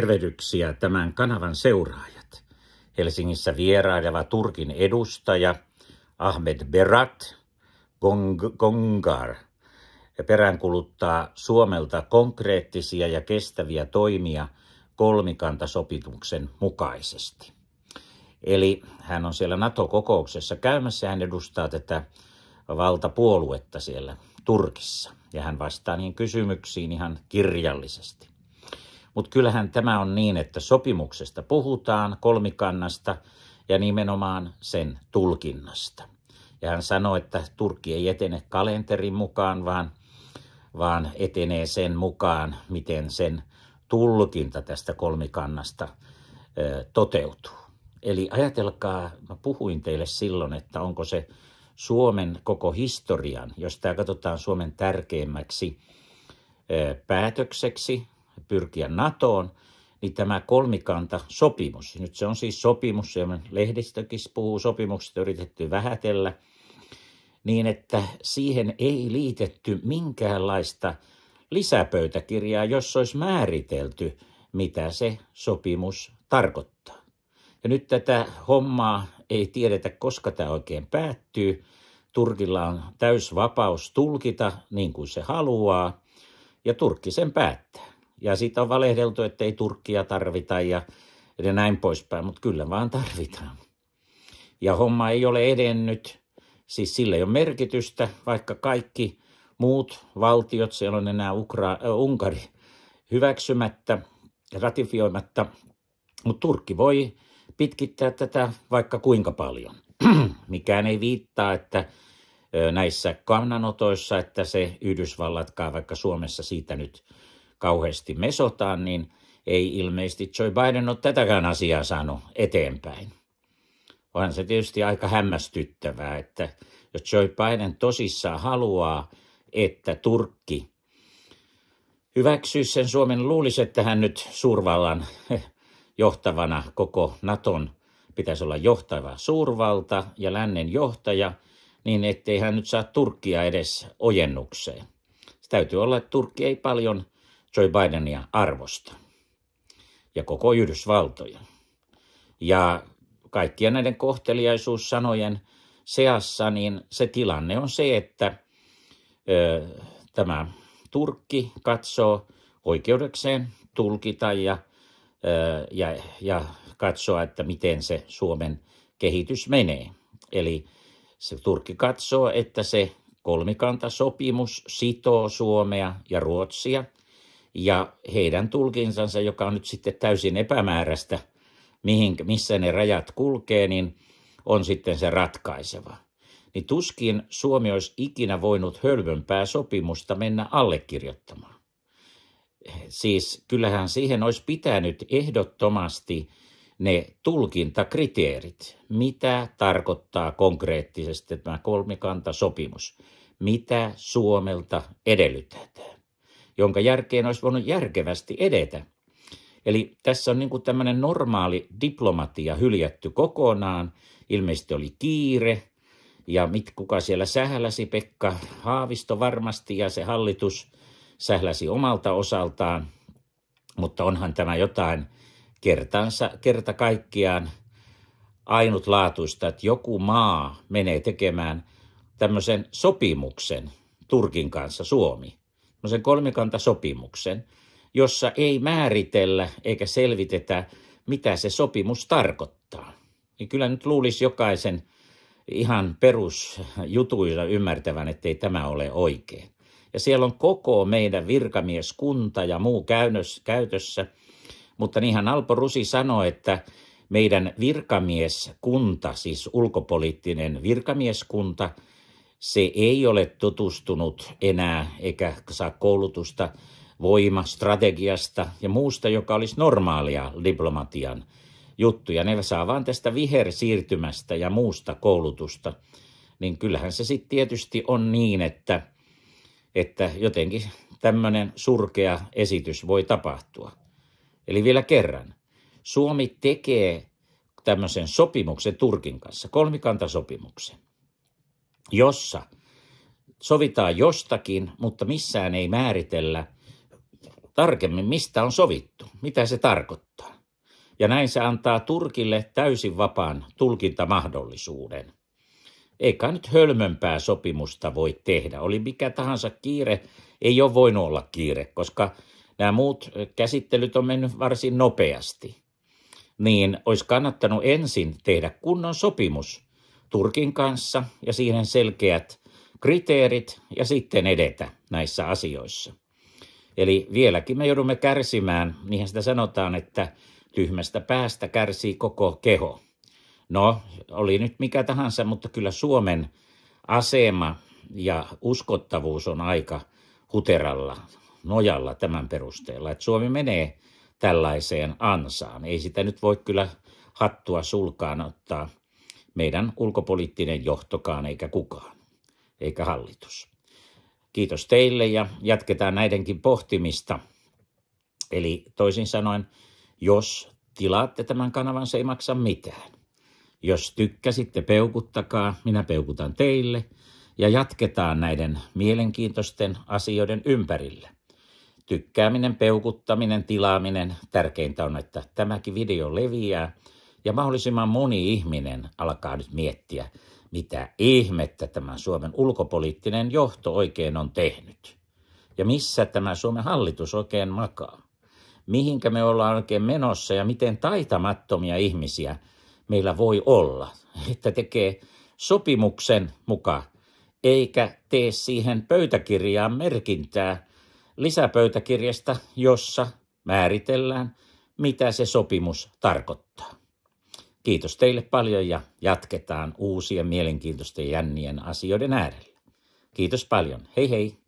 Tervehdyksiä tämän kanavan seuraajat. Helsingissä vieraileva Turkin edustaja Ahmed Berat Gong- Gongar peräänkuluttaa Suomelta konkreettisia ja kestäviä toimia kolmikantasopimuksen mukaisesti. Eli hän on siellä NATO-kokouksessa käymässä, hän edustaa tätä valtapuoluetta siellä Turkissa ja hän vastaa niihin kysymyksiin ihan kirjallisesti. Mutta kyllähän tämä on niin, että sopimuksesta puhutaan kolmikannasta ja nimenomaan sen tulkinnasta. Ja hän sanoi, että Turkki ei etene kalenterin mukaan, vaan, vaan etenee sen mukaan, miten sen tulkinta tästä kolmikannasta ö, toteutuu. Eli ajatelkaa, mä puhuin teille silloin, että onko se Suomen koko historian, jos tämä katsotaan Suomen tärkeimmäksi ö, päätökseksi pyrkiä NATOon, niin tämä kolmikanta sopimus, nyt se on siis sopimus, johon lehdistökin puhuu, sopimuksesta yritetty vähätellä, niin että siihen ei liitetty minkäänlaista lisäpöytäkirjaa, jossa olisi määritelty, mitä se sopimus tarkoittaa. Ja nyt tätä hommaa ei tiedetä, koska tämä oikein päättyy. Turkilla on täysvapaus tulkita niin kuin se haluaa, ja Turkki sen päättää. Ja siitä on valehdeltu, että ei Turkkia tarvita ja, näin poispäin, mutta kyllä vaan tarvitaan. Ja homma ei ole edennyt, siis sillä ei ole merkitystä, vaikka kaikki muut valtiot, siellä on enää Ukra- äh, Unkari hyväksymättä, ratifioimatta, mutta Turkki voi pitkittää tätä vaikka kuinka paljon. Mikään ei viittaa, että näissä kannanotoissa, että se Yhdysvallatkaan vaikka Suomessa siitä nyt kauheasti mesotaan, niin ei ilmeisesti Joe Biden ole tätäkään asiaa saanut eteenpäin. Onhan se tietysti aika hämmästyttävää, että jos Joe Biden tosissaan haluaa, että Turkki hyväksyisi sen Suomen, luulisi, että hän nyt suurvallan johtavana koko Naton pitäisi olla johtava suurvalta ja lännen johtaja, niin ettei hän nyt saa Turkkia edes ojennukseen. Se täytyy olla, että Turkki ei paljon Joe Bidenia arvosta ja koko Yhdysvaltoja. Ja kaikkien näiden kohteliaisuussanojen seassa niin se tilanne on se, että ö, tämä Turkki katsoo oikeudekseen tulkita ja, ö, ja, ja katsoa, että miten se Suomen kehitys menee. Eli se Turkki katsoo, että se kolmikantasopimus sitoo Suomea ja Ruotsia – ja heidän tulkinsansa, joka on nyt sitten täysin epämääräistä, mihin, missä ne rajat kulkee, niin on sitten se ratkaiseva. Niin tuskin Suomi olisi ikinä voinut hölvönpää sopimusta mennä allekirjoittamaan. Siis kyllähän siihen olisi pitänyt ehdottomasti ne tulkintakriteerit, mitä tarkoittaa konkreettisesti tämä kolmikanta sopimus, mitä Suomelta edellytetään jonka järkeen olisi voinut järkevästi edetä. Eli tässä on niin kuin tämmöinen normaali diplomatia hyljätty kokonaan. Ilmeisesti oli kiire ja mit, kuka siellä sähläsi, Pekka Haavisto varmasti ja se hallitus sähläsi omalta osaltaan. Mutta onhan tämä jotain kertansa, kerta kaikkiaan ainutlaatuista, että joku maa menee tekemään tämmöisen sopimuksen Turkin kanssa Suomi sen kolmikantasopimuksen, jossa ei määritellä eikä selvitetä, mitä se sopimus tarkoittaa. Niin kyllä nyt luulisi jokaisen ihan perusjutuilla ymmärtävän, että ei tämä ole oikein. Ja siellä on koko meidän virkamieskunta ja muu käynnös, käytössä, mutta niinhän Alpo Rusi sanoi, että meidän virkamieskunta, siis ulkopoliittinen virkamieskunta – se ei ole tutustunut enää eikä saa koulutusta voima, strategiasta ja muusta, joka olisi normaalia diplomatian juttuja. Ne saa vain tästä vihersiirtymästä ja muusta koulutusta. Niin kyllähän se sitten tietysti on niin, että, että jotenkin tämmöinen surkea esitys voi tapahtua. Eli vielä kerran, Suomi tekee tämmöisen sopimuksen Turkin kanssa, kolmikantasopimuksen jossa sovitaan jostakin, mutta missään ei määritellä tarkemmin, mistä on sovittu, mitä se tarkoittaa. Ja näin se antaa Turkille täysin vapaan tulkintamahdollisuuden. Eikä nyt hölmömpää sopimusta voi tehdä. Oli mikä tahansa kiire, ei ole voinut olla kiire, koska nämä muut käsittelyt on mennyt varsin nopeasti. Niin olisi kannattanut ensin tehdä kunnon sopimus – Turkin kanssa ja siihen selkeät kriteerit ja sitten edetä näissä asioissa. Eli vieläkin me joudumme kärsimään, niinhän sitä sanotaan, että tyhmästä päästä kärsii koko keho. No, oli nyt mikä tahansa, mutta kyllä Suomen asema ja uskottavuus on aika huteralla nojalla tämän perusteella, että Suomi menee tällaiseen ansaan. Ei sitä nyt voi kyllä hattua sulkaan ottaa – meidän ulkopoliittinen johtokaan eikä kukaan, eikä hallitus. Kiitos teille ja jatketaan näidenkin pohtimista. Eli toisin sanoen, jos tilaatte tämän kanavan, se ei maksa mitään. Jos tykkäsitte, peukuttakaa, minä peukutan teille ja jatketaan näiden mielenkiintoisten asioiden ympärille. Tykkääminen, peukuttaminen, tilaaminen, tärkeintä on, että tämäkin video leviää ja mahdollisimman moni ihminen alkaa nyt miettiä, mitä ihmettä tämä Suomen ulkopoliittinen johto oikein on tehnyt. Ja missä tämä Suomen hallitus oikein makaa. Mihinkä me ollaan oikein menossa ja miten taitamattomia ihmisiä meillä voi olla, että tekee sopimuksen mukaan, eikä tee siihen pöytäkirjaan merkintää lisäpöytäkirjasta, jossa määritellään, mitä se sopimus tarkoittaa. Kiitos teille paljon ja jatketaan uusien mielenkiintoisten jännien asioiden äärellä. Kiitos paljon. Hei hei!